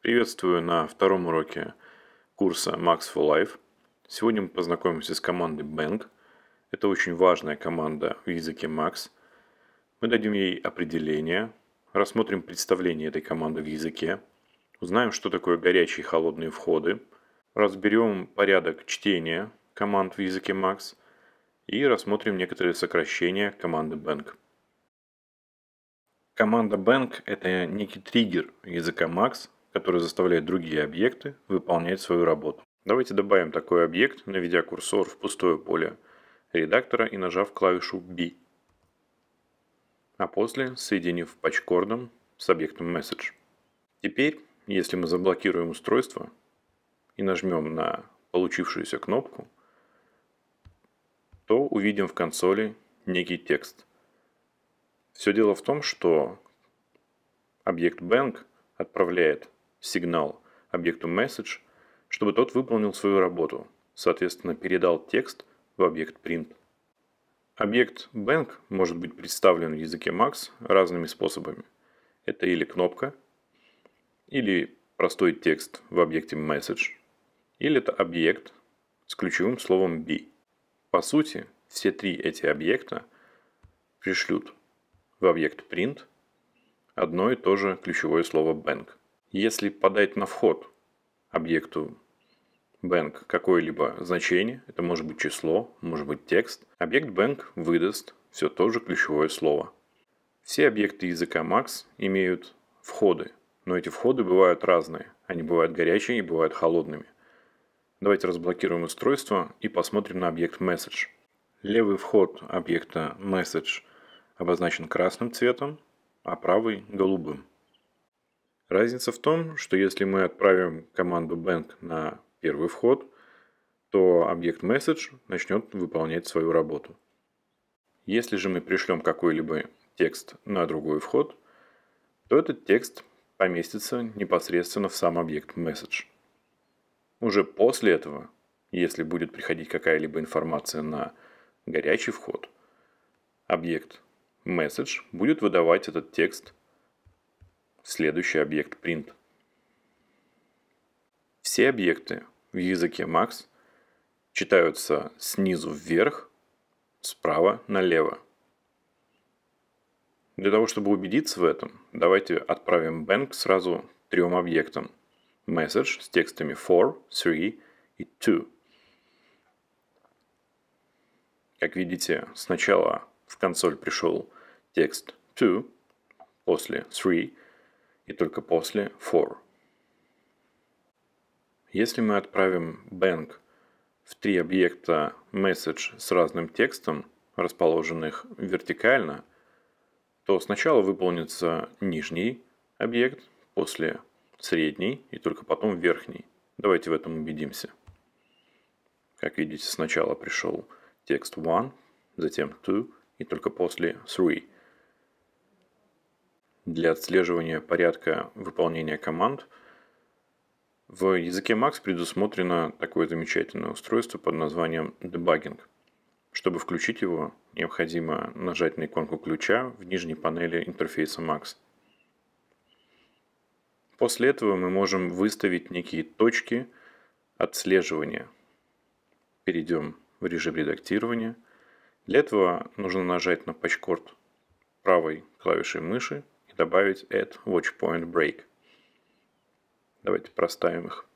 Приветствую на втором уроке курса Max for Life. Сегодня мы познакомимся с командой Bang. Это очень важная команда в языке Max. Мы дадим ей определение, рассмотрим представление этой команды в языке, узнаем, что такое горячие и холодные входы, разберем порядок чтения команд в языке Max и рассмотрим некоторые сокращения команды Bang. Команда Bang – это некий триггер языка Max, который заставляет другие объекты выполнять свою работу. Давайте добавим такой объект, наведя курсор в пустое поле редактора и нажав клавишу B, а после соединив патчкордом с объектом Message. Теперь, если мы заблокируем устройство и нажмем на получившуюся кнопку, то увидим в консоли некий текст. Все дело в том, что объект Bank отправляет сигнал объекту message, чтобы тот выполнил свою работу, соответственно передал текст в объект print. Объект bank может быть представлен в языке Max разными способами. Это или кнопка, или простой текст в объекте message, или это объект с ключевым словом be. По сути, все три эти объекта пришлют в объект print одно и то же ключевое слово bank – если подать на вход объекту bank какое-либо значение, это может быть число, может быть текст, объект bank выдаст все то же ключевое слово. Все объекты языка Max имеют входы, но эти входы бывают разные. Они бывают горячие и бывают холодными. Давайте разблокируем устройство и посмотрим на объект message. Левый вход объекта message обозначен красным цветом, а правый – голубым. Разница в том, что если мы отправим команду bank на первый вход, то объект message начнет выполнять свою работу. Если же мы пришлем какой-либо текст на другой вход, то этот текст поместится непосредственно в сам объект message. Уже после этого, если будет приходить какая-либо информация на горячий вход, объект message будет выдавать этот текст следующий объект print. Все объекты в языке Max читаются снизу вверх, справа налево. Для того, чтобы убедиться в этом, давайте отправим bank сразу трем объектам. Message с текстами for, three и to. Как видите, сначала в консоль пришел текст to, после three и только после for. Если мы отправим bank в три объекта message с разным текстом, расположенных вертикально, то сначала выполнится нижний объект, после средний и только потом верхний. Давайте в этом убедимся. Как видите, сначала пришел текст one, затем two и только после three – для отслеживания порядка выполнения команд. В языке Max предусмотрено такое замечательное устройство под названием debugging. Чтобы включить его, необходимо нажать на иконку ключа в нижней панели интерфейса Max. После этого мы можем выставить некие точки отслеживания. Перейдем в режим редактирования. Для этого нужно нажать на пачкорд правой клавишей мыши – добавить add watchpoint break. Давайте проставим их.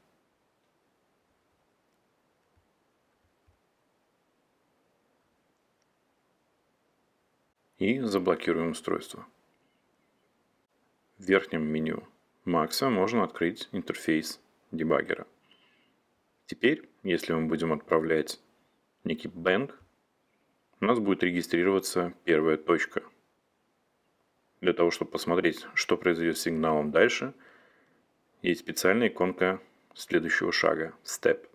И заблокируем устройство. В верхнем меню Макса можно открыть интерфейс дебаггера. Теперь, если мы будем отправлять некий бэнк, у нас будет регистрироваться первая точка – для того, чтобы посмотреть, что произойдет с сигналом дальше, есть специальная иконка следующего шага – Step.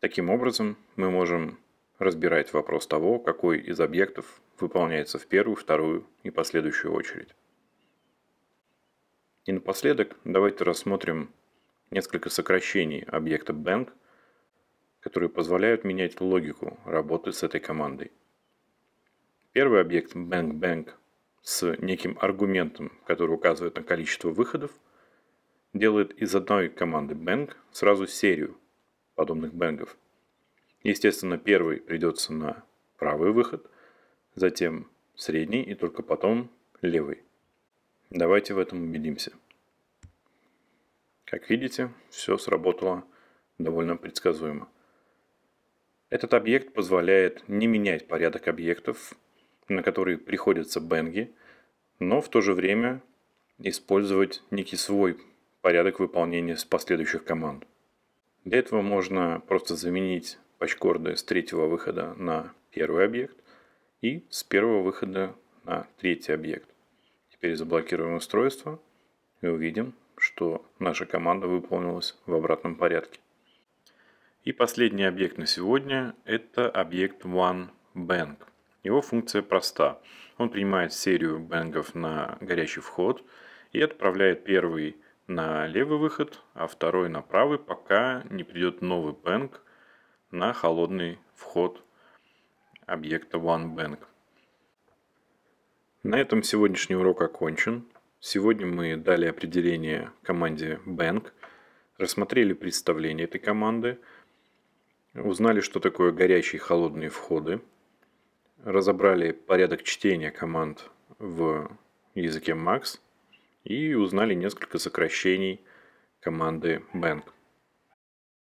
Таким образом, мы можем разбирать вопрос того, какой из объектов выполняется в первую, вторую и последующую очередь. И напоследок давайте рассмотрим несколько сокращений объекта bank, которые позволяют менять логику работы с этой командой. Первый объект bank-bank с неким аргументом, который указывает на количество выходов, делает из одной команды bank сразу серию подобных бэнгов. Естественно, первый придется на правый выход, затем средний и только потом левый. Давайте в этом убедимся. Как видите, все сработало довольно предсказуемо. Этот объект позволяет не менять порядок объектов, на которые приходятся бенги, но в то же время использовать некий свой порядок выполнения с последующих команд. Для этого можно просто заменить пачкорды с третьего выхода на первый объект и с первого выхода на третий объект перезаблокируем устройство и увидим, что наша команда выполнилась в обратном порядке. И последний объект на сегодня – это объект OneBank. Его функция проста. Он принимает серию бенгов на горячий вход и отправляет первый на левый выход, а второй на правый, пока не придет новый бэнк на холодный вход объекта OneBank. На этом сегодняшний урок окончен. Сегодня мы дали определение команде Bank, рассмотрели представление этой команды, узнали, что такое горячие и холодные входы, разобрали порядок чтения команд в языке Max и узнали несколько сокращений команды Bank.